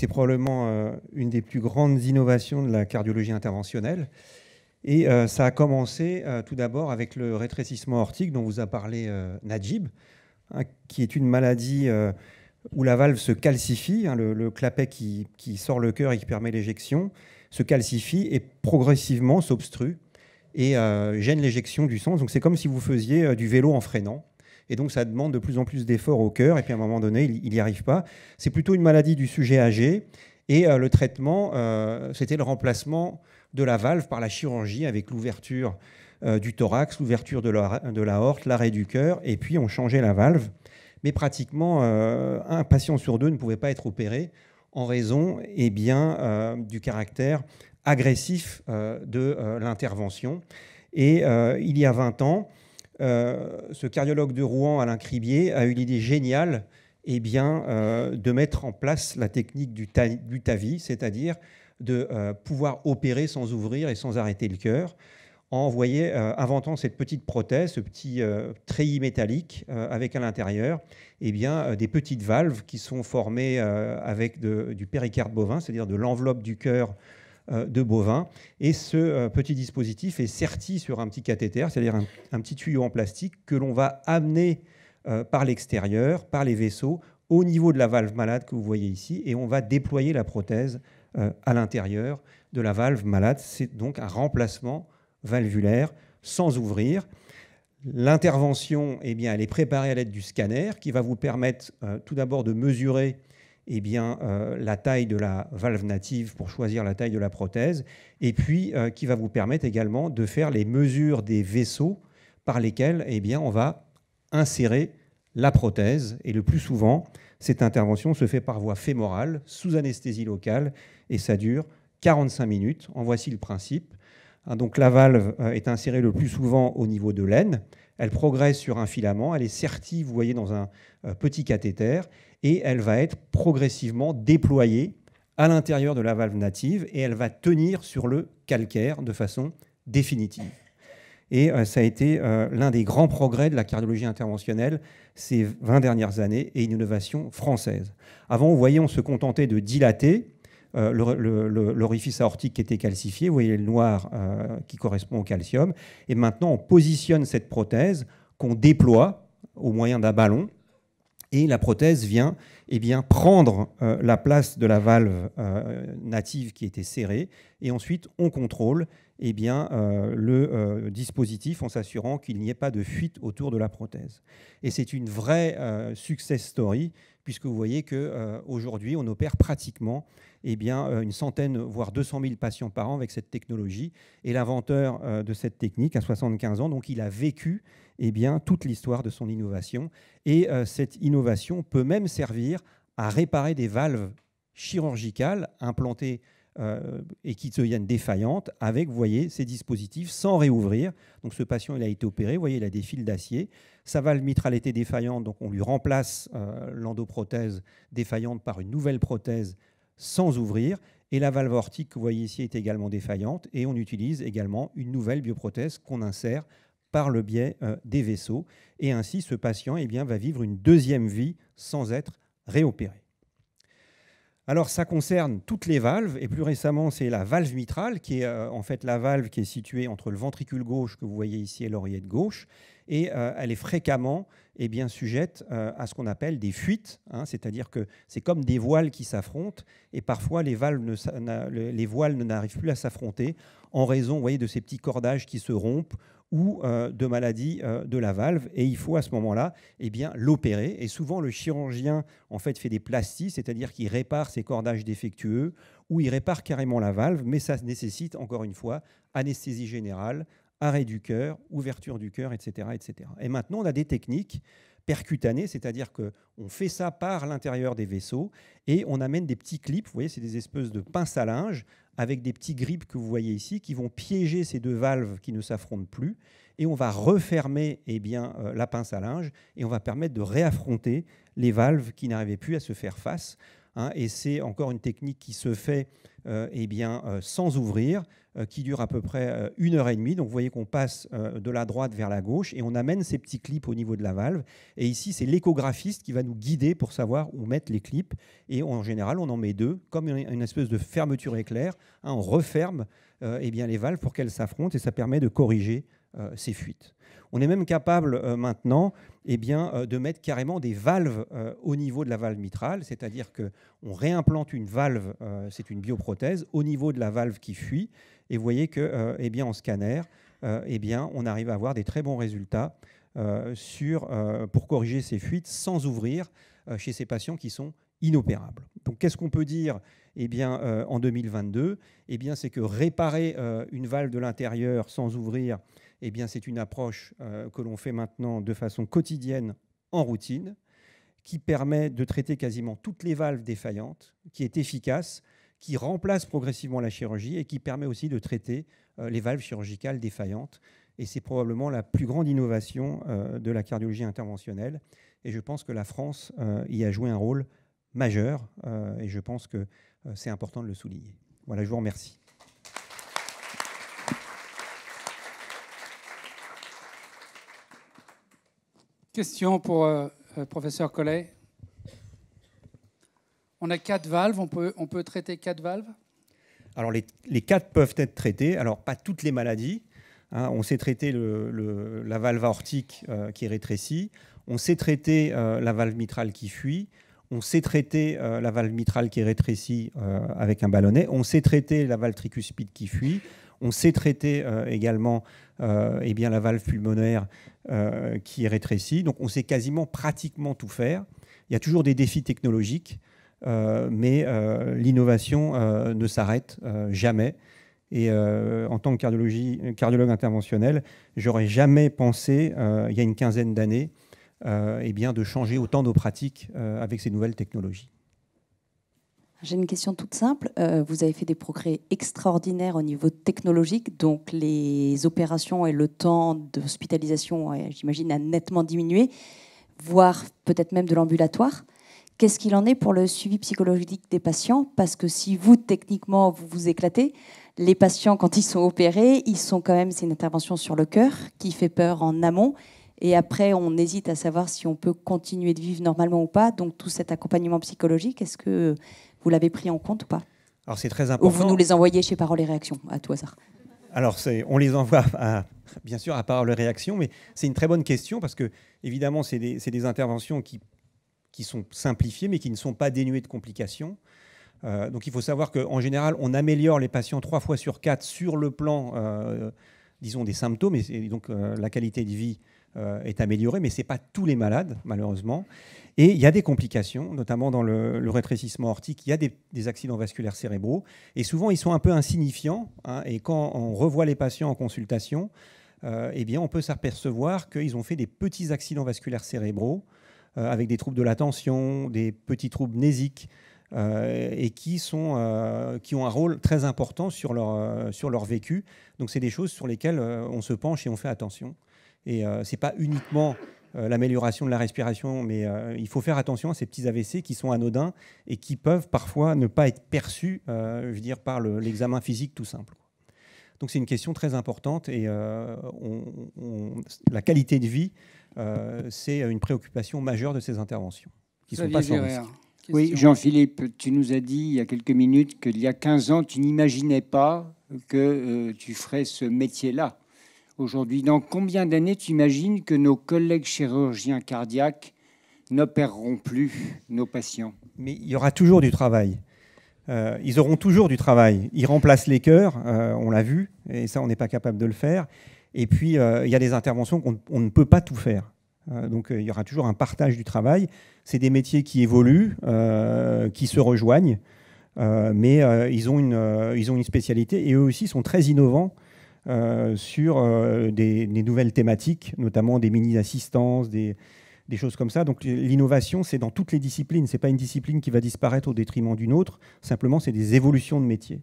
c'est probablement euh, une des plus grandes innovations de la cardiologie interventionnelle. Et euh, ça a commencé euh, tout d'abord avec le rétrécissement aortique dont vous a parlé Najib, hein, qui est une maladie où la valve se calcifie, hein, le, clapet qui, sort le cœur et qui permet l'éjection, se calcifie et progressivement s'obstrue et gêne l'éjection du sang. Donc c'est comme si vous faisiez du vélo en freinant. Et donc, ça demande de plus en plus d'efforts au cœur. Et puis, à un moment donné, il n'y arrive pas. C'est plutôt une maladie du sujet âgé. Et euh, le traitement, euh, c'était le remplacement de la valve par la chirurgie avec l'ouverture euh, du thorax, l'ouverture de la, l'arrêt du cœur. Et puis, on changeait la valve. Mais pratiquement, un patient sur deux ne pouvait pas être opéré en raison et eh bien, du caractère agressif de l'intervention. Et il y a 20 ans, euh, ce cardiologue de Rouen, Alain Cribier, a eu l'idée géniale eh bien, euh, de mettre en place la technique du, TAVI, c'est-à-dire de euh, pouvoir opérer sans ouvrir et sans arrêter le cœur, en inventant cette petite prothèse, ce petit treillis métallique avec à l'intérieur eh bien, des petites valves qui sont formées avec du péricarde bovin, c'est-à-dire de l'enveloppe du cœur euh, de bovins. Et ce euh, petit dispositif est serti sur un petit cathéter, c'est-à-dire un, petit tuyau en plastique que l'on va amener euh, par l'extérieur, par les vaisseaux, au niveau de la valve malade que vous voyez ici, et on va déployer la prothèse à l'intérieur de la valve malade. C'est donc un remplacement valvulaire sans ouvrir. L'intervention, eh bien, elle est préparée à l'aide du scanner qui va vous permettre tout d'abord de mesurer eh bien, euh, la taille de la valve native pour choisir la taille de la prothèse, et puis euh, qui va vous permettre également de faire les mesures des vaisseaux par lesquels eh on va insérer la prothèse. Et le plus souvent, cette intervention se fait par voie fémorale, sous anesthésie locale, et ça dure 45 minutes. En voici le principe. Hein, donc la valve euh, est insérée le plus souvent au niveau de l'aine. Elle progresse sur un filament, elle est sertie, vous voyez, dans un euh, petit cathéter, et elle va être progressivement déployée à l'intérieur de la valve native, et elle va tenir sur le calcaire de façon définitive. Et euh, ça a été l'un des grands progrès de la cardiologie interventionnelle ces 20 dernières années, et une innovation française. Avant, vous voyez, on se contentait de dilater, euh, l'orifice aortique qui était calcifié, vous voyez le noir euh, qui correspond au calcium, et maintenant on positionne cette prothèse qu'on déploie au moyen d'un ballon, et la prothèse vient eh bien, prendre euh, la place de la valve native qui était serrée et ensuite on contrôle eh bien, euh, le euh, dispositif en s'assurant qu'il n'y ait pas de fuite autour de la prothèse. Et c'est une vraie euh, success story puisque vous voyez que aujourd'hui on opère pratiquement eh bien, une centaine voire 200 000 patients par an avec cette technologie et l'inventeur de cette technique a 75 ans donc il a vécu eh bien, toute l'histoire de son innovation et cette innovation peut même servir à réparer des valves chirurgicales implantées euh, et qui deviennent défaillantes avec, voyez, ces dispositifs sans réouvrir. Donc ce patient, il a été opéré, voyez, il a des fils d'acier. Sa valve mitrale était défaillante, donc on lui remplace euh, l'endoprothèse défaillante par une nouvelle prothèse sans ouvrir. Et la valve aortique, vous voyez ici, est également défaillante. Et on utilise également une nouvelle bioprothèse qu'on insère par le biais euh, des vaisseaux. Et ainsi, ce patient eh bien, va vivre une deuxième vie sans être réopéré. Alors ça concerne toutes les valves et plus récemment c'est la valve mitrale qui est euh, en fait la valve qui est située entre le ventricule gauche que vous voyez ici et l'oreillette gauche et euh, elle est fréquemment et eh bien, sujette euh, à ce qu'on appelle des fuites, hein. c'est-à-dire que c'est comme des voiles qui s'affrontent et parfois les, valves ne, voiles n'arrivent plus à s'affronter en raison voyez, de ces petits cordages qui se rompent ou euh, de maladie euh, de la valve. Et il faut à ce moment-là eh bien l'opérer. Et souvent, le chirurgien en fait fait des plasties, c'est-à-dire qu'il répare ses cordages défectueux ou il répare carrément la valve, mais ça nécessite encore une fois anesthésie générale, arrêt du cœur, ouverture du cœur, etc., etc. Et maintenant, on a des techniques percutanées, c'est-à-dire on fait ça par l'intérieur des vaisseaux et on amène des petits clips, vous voyez, c'est des espèces de pinces à linge avec des petits grippes que vous voyez ici qui vont piéger ces deux valves qui ne s'affrontent plus et on va refermer eh bien, euh, la pince à linge et on va permettre de réaffronter les valves qui n'arrivaient plus à se faire face Hein, et c'est encore une technique qui se fait euh, eh euh, sans ouvrir, euh, qui dure à peu près une heure et demie. Donc vous voyez qu'on passe de la droite vers la gauche et on amène ces petits clips au niveau de la valve. Et ici, c'est l'échographiste qui va nous guider pour savoir où mettre les clips. Et en général, on en met deux, comme une espèce de fermeture éclair. Hein, on referme eh bien, les valves pour qu'elles s'affrontent et ça permet de corriger euh, ces fuites. On est même capable euh, maintenant eh bien, euh, de mettre carrément des valves au niveau de la valve mitrale, c'est-à-dire qu'on réimplante une valve, c'est une bioprothèse, au niveau de la valve qui fuit, et vous voyez que, eh bien, en scanner, eh bien, on arrive à avoir des très bons résultats sur, pour corriger ces fuites sans ouvrir chez ces patients qui sont inopérables. Donc qu'est-ce qu'on peut dire eh bien, en 2022 eh bien, C'est que réparer une valve de l'intérieur sans ouvrir, eh bien, c'est une approche euh, que l'on fait maintenant de façon quotidienne en routine, qui permet de traiter quasiment toutes les valves défaillantes, qui est efficace, qui remplace progressivement la chirurgie et qui permet aussi de traiter euh, les valves chirurgicales défaillantes. Et c'est probablement la plus grande innovation euh, de la cardiologie interventionnelle. Et je pense que la France y a joué un rôle majeur. et je pense que c'est important de le souligner. Voilà, je vous remercie. Question pour euh, euh, professeur Collet. On a quatre valves, on peut, on peut traiter quatre valves Alors les, quatre peuvent être traitées, alors pas toutes les maladies. Hein. on sait traiter la valve aortique euh, qui qui rétrécit, on sait traiter la valve mitrale qui fuit, on sait traiter la valve mitrale qui rétrécit avec un ballonnet, on sait traiter la valve tricuspide qui fuit, on sait traiter euh, également euh, eh bien, la valve pulmonaire euh, qui est rétrécie. Donc on sait quasiment pratiquement tout faire. Il y a toujours des défis technologiques, mais l'innovation ne s'arrête jamais. Et en tant que cardiologue interventionnel, j'aurais jamais pensé, il y a une quinzaine d'années, eh bien, de changer autant nos pratiques avec ces nouvelles technologies. J'ai une question toute simple. Euh, vous avez fait des progrès extraordinaires au niveau technologique, donc les opérations et le temps d'hospitalisation, j'imagine, a nettement diminué, voire peut-être même de l'ambulatoire. Qu'est-ce qu'il en est pour le suivi psychologique des patients Parce que si vous, techniquement, vous vous éclatez, les patients, quand ils sont opérés, ils sont quand même, c'est une intervention sur le cœur qui fait peur en amont. Et après, on hésite à savoir si on peut continuer de vivre normalement ou pas. Donc, tout cet accompagnement psychologique, est-ce que vous l'avez pris en compte ou pas Alors c'est très important. vous nous les envoyez chez Parole et Réaction, à tout hasard Alors on les envoie bien sûr à Parole et Réaction, mais c'est une très bonne question parce que évidemment c'est des, interventions qui, sont simplifiées mais qui ne sont pas dénuées de complications. Euh, donc il faut savoir qu'en général, on améliore les patients trois fois sur quatre sur le plan euh, disons, des symptômes, et donc euh, la qualité de vie euh, est améliorée, mais ce n'est pas tous les malades, malheureusement. Et il y a des complications, notamment dans le, rétrécissement aortique, il y a des, accidents vasculaires cérébraux, et souvent ils sont un peu insignifiants, hein. et quand on revoit les patients en consultation, euh, eh bien, on peut s'apercevoir qu'ils ont fait des petits accidents vasculaires cérébraux, avec des troubles de l'attention, des petits troubles nésiques, euh, et qui, sont, euh, qui ont un rôle très important sur leur, euh, sur leur vécu. Donc c'est des choses sur lesquelles on se penche et on fait attention. Et ce n'est pas uniquement l'amélioration de la respiration, mais il faut faire attention à ces petits AVC qui sont anodins et qui peuvent parfois ne pas être perçus, je veux dire, par l'examen physique tout simple. Donc c'est une question très importante et la qualité de vie, c'est une préoccupation majeure de ces interventions qui ne sont pas sans oui, Jean-Philippe, tu nous as dit il y a quelques minutes qu'il y a 15 ans, tu n'imaginais pas que euh, tu ferais ce métier-là aujourd'hui. Dans combien d'années tu imagines que nos collègues chirurgiens cardiaques n'opéreront plus nos patients Mais il y aura toujours du travail. Euh, ils auront toujours du travail. Ils remplacent les cœurs, euh, on l'a vu, et ça, on n'est pas capable de le faire. Et puis, il y a des interventions qu'on ne peut pas tout faire. Euh, donc euh, il y aura toujours un partage du travail. C'est des métiers qui évoluent, euh, qui se rejoignent, mais ils, ont une, ils ont une spécialité et eux aussi sont très innovants. sur des, nouvelles thématiques, notamment des mini-assistances, des, des choses comme ça. Donc l'innovation, c'est dans toutes les disciplines. Ce n'est pas une discipline qui va disparaître au détriment d'une autre. Simplement, c'est des évolutions de métiers.